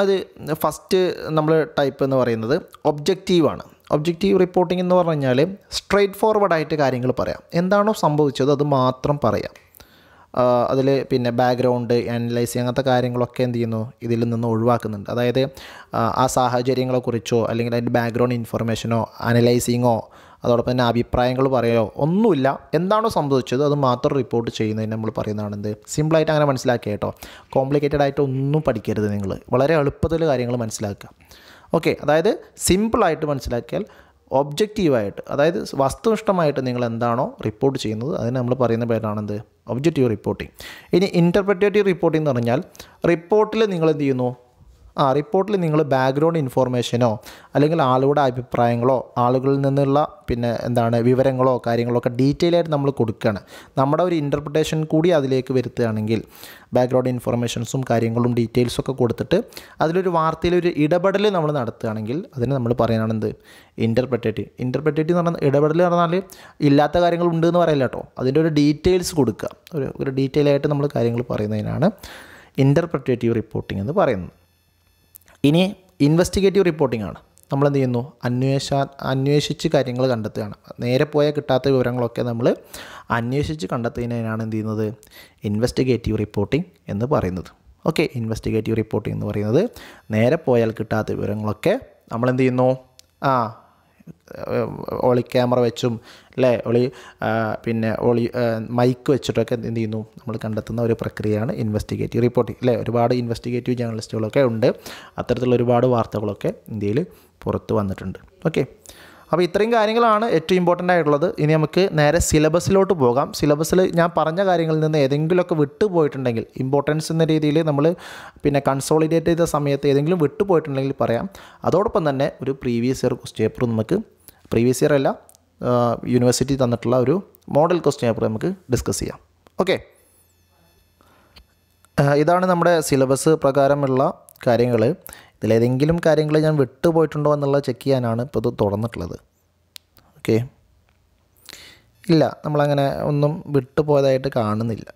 അത് ഫസ്റ്റ് നമ്മൾ ടൈപ്പ് എന്ന് പറയുന്നത് ഒബ്ജക്റ്റീവാണ് ഒബ്ജക്റ്റീവ് റിപ്പോർട്ടിംഗ് എന്ന് പറഞ്ഞു കഴിഞ്ഞാൽ സ്ട്രെയിറ്റ് ഫോർവേഡായിട്ട് ആയിട്ട് കാര്യങ്ങൾ പറയാം എന്താണോ സംഭവിച്ചത് അത് മാത്രം പറയാം അതിൽ പിന്നെ ബാക്ക്ഗ്രൗണ്ട് അനലൈസിങ് അങ്ങനത്തെ കാര്യങ്ങളൊക്കെ എന്ത് ചെയ്യുന്നു ഇതിൽ നിന്ന് ഒഴിവാക്കുന്നുണ്ട് അതായത് ആ സാഹചര്യങ്ങളെക്കുറിച്ചോ അല്ലെങ്കിൽ അതിൻ്റെ ബാക്ക്ഗ്രൗണ്ട് ഇൻഫർമേഷനോ അനലൈസിങ്ങോ അതോടൊപ്പം തന്നെ അഭിപ്രായങ്ങൾ പറയോ ഒന്നുമില്ല എന്താണോ സംഭവിച്ചത് അത് മാത്രം റിപ്പോർട്ട് ചെയ്യുന്നതിന് നമ്മൾ പറയുന്നതാണ് എന്ത് സിമ്പിളായിട്ട് അങ്ങനെ മനസ്സിലാക്കുക കേട്ടോ കോംപ്ലിക്കേറ്റഡ് ആയിട്ട് ഒന്നും പഠിക്കരുത് നിങ്ങൾ വളരെ എളുപ്പത്തിൽ കാര്യങ്ങൾ മനസ്സിലാക്കുക ഓക്കെ അതായത് സിമ്പിളായിട്ട് മനസ്സിലാക്കിയാൽ ഒബ്ജക്റ്റീവായിട്ട് അതായത് വസ്തുനിഷ്ഠമായിട്ട് നിങ്ങൾ എന്താണോ റിപ്പോർട്ട് ചെയ്യുന്നത് അതിന് നമ്മൾ പറയുന്ന പേരാണ് എന്ത് ഒബ്ജക്റ്റീവ് റിപ്പോർട്ടിംഗ് ഇനി ഇൻറ്റർപ്രറ്റേറ്റീവ് റിപ്പോർട്ടിംഗ് എന്ന് പറഞ്ഞാൽ റിപ്പോർട്ടിൽ നിങ്ങൾ എന്ത് ചെയ്യുന്നു ആ റിപ്പോർട്ടിൽ നിങ്ങൾ ബാക്ക്ഗ്രൗണ്ട് ഇൻഫോർമേഷനോ അല്ലെങ്കിൽ ആളുകളുടെ അഭിപ്രായങ്ങളോ ആളുകളിൽ നിന്നുള്ള പിന്നെ എന്താണ് വിവരങ്ങളോ കാര്യങ്ങളോ ഒക്കെ ഡീറ്റെയിൽ ആയിട്ട് നമ്മൾ കൊടുക്കുകയാണ് നമ്മുടെ ഒരു ഇൻ്റർപ്രിട്ടേഷൻ കൂടി അതിലേക്ക് വരുത്തുകയാണെങ്കിൽ ബാക്ക്ഗ്രൗണ്ട് ഇൻഫോർമേഷൻസും കാര്യങ്ങളും ഡീറ്റെയിൽസും ഒക്കെ കൊടുത്തിട്ട് അതിലൊരു വാർത്തയിലൊരു ഇടപെടൽ നമ്മൾ നടത്തുകയാണെങ്കിൽ അതിന് നമ്മൾ പറയാനാണ് എന്ത് ഇൻ്റർപ്രിറ്റേറ്റീവ് ഇൻ്റർപ്രിറ്റേറ്റീവ് എന്ന് പറഞ്ഞാൽ ഇടപെടൽ എന്ന് പറഞ്ഞാൽ ഇല്ലാത്ത കാര്യങ്ങൾ ഉണ്ടെന്ന് എന്ന് പറയില്ല കേട്ടോ അതിൻ്റെ ഒരു ഡീറ്റെയിൽസ് കൊടുക്കുക ഒരു ഒരു ഡീറ്റെയിൽ ആയിട്ട് നമ്മൾ കാര്യങ്ങൾ പറയുന്നതിനാണ് ഇൻ്റർപ്രിറ്റേറ്റീവ് റിപ്പോർട്ടിംഗ് എന്ന് പറയുന്നത് ഇനി ഇൻവെസ്റ്റിഗേറ്റീവ് റിപ്പോർട്ടിംഗ് ആണ് നമ്മൾ എന്ത് ചെയ്യുന്നു അന്വേഷ അന്വേഷിച്ച് കാര്യങ്ങൾ കണ്ടെത്തുകയാണ് നേരെ പോയാൽ കിട്ടാത്ത വിവരങ്ങളൊക്കെ നമ്മൾ അന്വേഷിച്ച് കണ്ടെത്തുന്നതിനാണ് എന്ത് ചെയ്യുന്നത് ഇൻവെസ്റ്റിഗേറ്റീവ് റിപ്പോർട്ടിംഗ് എന്ന് പറയുന്നത് ഓക്കെ ഇൻവെസ്റ്റിഗേറ്റീവ് റിപ്പോർട്ടിംഗ് എന്ന് പറയുന്നത് നേരെ പോയാൽ കിട്ടാത്ത വിവരങ്ങളൊക്കെ നമ്മൾ എന്ത് ചെയ്യുന്നു ആ ഒളി ക്യാമറ വെച്ചും അല്ലേ ഒളി പിന്നെ ഒളി മൈക്ക് വെച്ചിട്ടൊക്കെ എന്ത് ചെയ്യുന്നു നമ്മൾ കണ്ടെത്തുന്ന ഒരു പ്രക്രിയയാണ് ഇൻവെസ്റ്റിഗേറ്റീവ് റിപ്പോർട്ടിംഗ് അല്ലേ ഒരുപാട് ഇൻവെസ്റ്റിഗേറ്റീവ് ജേർണലിസ്റ്റുകളൊക്കെ ഉണ്ട് അത്തരത്തിലുള്ള ഒരുപാട് വാർത്തകളൊക്കെ ഇന്ത്യയിൽ പുറത്ത് വന്നിട്ടുണ്ട് ഓക്കെ അപ്പോൾ ഇത്രയും കാര്യങ്ങളാണ് ഏറ്റവും ഇമ്പോർട്ടൻ്റ് ആയിട്ടുള്ളത് ഇനി നമുക്ക് നേരെ സിലബസിലോട്ട് പോകാം സിലബസിൽ ഞാൻ പറഞ്ഞ കാര്യങ്ങളിൽ നിന്ന് ഏതെങ്കിലുമൊക്കെ വിട്ടുപോയിട്ടുണ്ടെങ്കിൽ ഇമ്പോർട്ടൻസ് എന്ന രീതിയിൽ നമ്മൾ പിന്നെ കൺസോളിഡേറ്റ് ചെയ്ത സമയത്ത് ഏതെങ്കിലും വിട്ടുപോയിട്ടുണ്ടെങ്കിൽ പറയാം അതോടൊപ്പം തന്നെ ഒരു പ്രീവിയസ് ഇയർ ക്വസ്റ്റ് പേപ്പർ നമുക്ക് പ്രീവിയസ് ഇയർ അല്ല യൂണിവേഴ്സിറ്റി തന്നിട്ടുള്ള ഒരു മോഡൽ ക്വസ്റ്റ്യൻ പേപ്പർ നമുക്ക് ഡിസ്കസ് ചെയ്യാം ഓക്കെ ഇതാണ് നമ്മുടെ സിലബസ് പ്രകാരമുള്ള കാര്യങ്ങൾ ഇതിലേതെങ്കിലും കാര്യങ്ങൾ ഞാൻ വിട്ടുപോയിട്ടുണ്ടോ എന്നുള്ളത് ചെക്ക് ചെയ്യാനാണ് ഇപ്പോൾ ഇത് തുറന്നിട്ടുള്ളത് ഓക്കെ ഇല്ല നമ്മളങ്ങനെ ഒന്നും വിട്ടുപോയതായിട്ട് കാണുന്നില്ല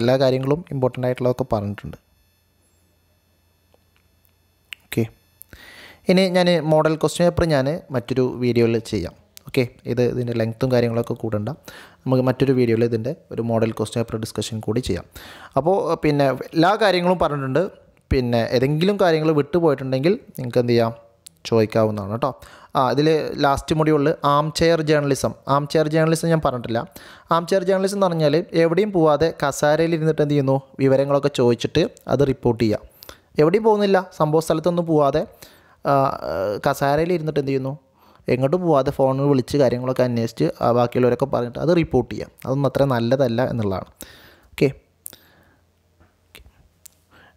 എല്ലാ കാര്യങ്ങളും ഇമ്പോർട്ടൻ്റ് ആയിട്ടുള്ളതൊക്കെ പറഞ്ഞിട്ടുണ്ട് ഓക്കെ ഇനി ഞാൻ മോഡൽ ക്വസ്റ്റ്യൻ പേപ്പർ ഞാൻ മറ്റൊരു വീഡിയോയിൽ ചെയ്യാം ഓക്കെ ഇത് ഇതിൻ്റെ ലെങ്ത്തും കാര്യങ്ങളൊക്കെ കൂടണ്ട നമുക്ക് മറ്റൊരു വീഡിയോയിൽ ഇതിൻ്റെ ഒരു മോഡൽ ക്വസ്റ്റ്യൻ പേപ്പർ ഡിസ്കഷൻ കൂടി ചെയ്യാം അപ്പോൾ പിന്നെ എല്ലാ കാര്യങ്ങളും പറഞ്ഞിട്ടുണ്ട് പിന്നെ ഏതെങ്കിലും കാര്യങ്ങൾ വിട്ടുപോയിട്ടുണ്ടെങ്കിൽ നിങ്ങൾക്ക് എന്ത് ചെയ്യാം ചോദിക്കാവുന്നതാണ് കേട്ടോ ആ ഇതിൽ ലാസ്റ്റ് മൊഡ്യൂളിൽ armchair journalism armchair journalism ഞാൻ പറഞ്ഞിട്ടില്ല ആം ചെയർ ജേർണലിസം എന്ന് പറഞ്ഞാൽ എവിടെയും പോവാതെ കസാരയിൽ ഇരുന്നിട്ട് എന്ത് ചെയ്യുന്നു വിവരങ്ങളൊക്കെ ചോദിച്ചിട്ട് അത് റിപ്പോർട്ട് ചെയ്യുക എവിടെയും പോകുന്നില്ല സംഭവ സ്ഥലത്തൊന്നും പോവാതെ കസാരയിൽ ഇരുന്നിട്ട് എന്ത് ചെയ്യുന്നു എങ്ങോട്ടും പോവാതെ ഫോണിൽ വിളിച്ച് കാര്യങ്ങളൊക്കെ അന്വേഷിച്ച് ബാക്കിയുള്ളവരൊക്കെ പറഞ്ഞിട്ട് അത് റിപ്പോർട്ട് ചെയ്യാം അതൊന്നും അത്ര നല്ലതല്ല എന്നുള്ളതാണ്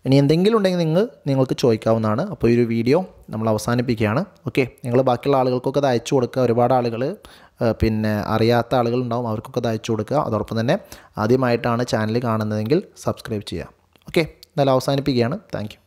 ഇനി എന്തെങ്കിലും ഉണ്ടെങ്കിൽ നിങ്ങൾ നിങ്ങൾക്ക് ചോദിക്കാവുന്നതാണ് അപ്പോൾ ഈ ഒരു വീഡിയോ നമ്മൾ അവസാനിപ്പിക്കുകയാണ് ഓക്കെ നിങ്ങൾ ബാക്കിയുള്ള ആളുകൾക്കൊക്കെ അത് അയച്ചു കൊടുക്കുക ഒരുപാട് ആളുകൾ പിന്നെ അറിയാത്ത ആളുകളുണ്ടാവും അവർക്കൊക്കെ അത് അയച്ചു കൊടുക്കുക അതോടൊപ്പം തന്നെ ആദ്യമായിട്ടാണ് ചാനൽ കാണുന്നതെങ്കിൽ സബ്സ്ക്രൈബ് ചെയ്യുക ഓക്കെ എന്നാലും അവസാനിപ്പിക്കുകയാണ് താങ്ക്